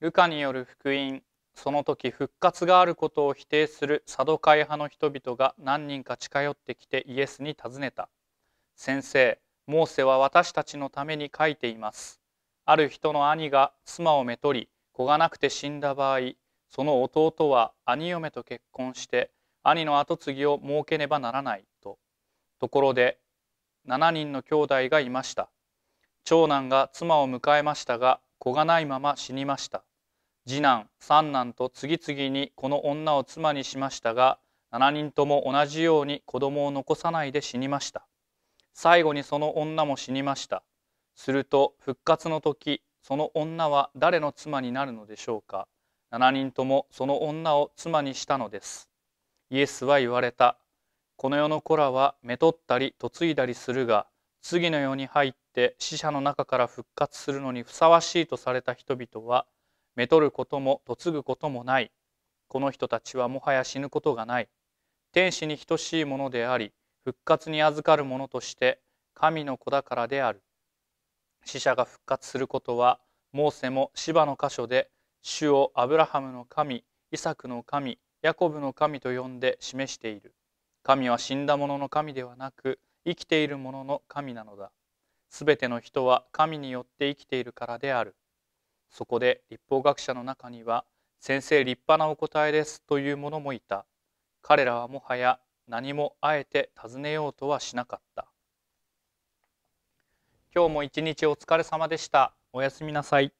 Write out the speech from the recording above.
ルカによる福音その時復活があることを否定するサドカイ派の人々が何人か近寄ってきてイエスに尋ねた「先生モーセは私たちのために書いています」ある人の兄が妻をめとり子がなくて死んだ場合その弟は兄嫁と結婚して兄の跡継ぎを設けねばならないとところで7人の兄弟がいました長男が妻を迎えましたが子がないまま死にました次男三男と次々にこの女を妻にしましたが7人とも同じように子供を残さないで死にました最後にその女も死にましたすると復活の時その女は誰の妻になるのでしょうか7人ともその女を妻にしたのですイエスは言われたこの世の子らはめとったり嫁いだりするが次の世に入って死者の中から復活するのにふさわしいとされた人々はめとることも嫁ぐこともないこの人たちはもはや死ぬことがない天使に等しいものであり復活に預かるものとして神の子だからである死者が復活することはモーセも芝の箇所で主をアブラハムの神イサクの神ヤコブの神と呼んで示している神は死んだ者の神ではなく生きている者の神なのだすべての人は神によって生きているからであるそこで立法学者の中には先生立派なお答えですという者もいた彼らはもはや何もあえて尋ねようとはしなかった今日も一日お疲れ様でしたおやすみなさい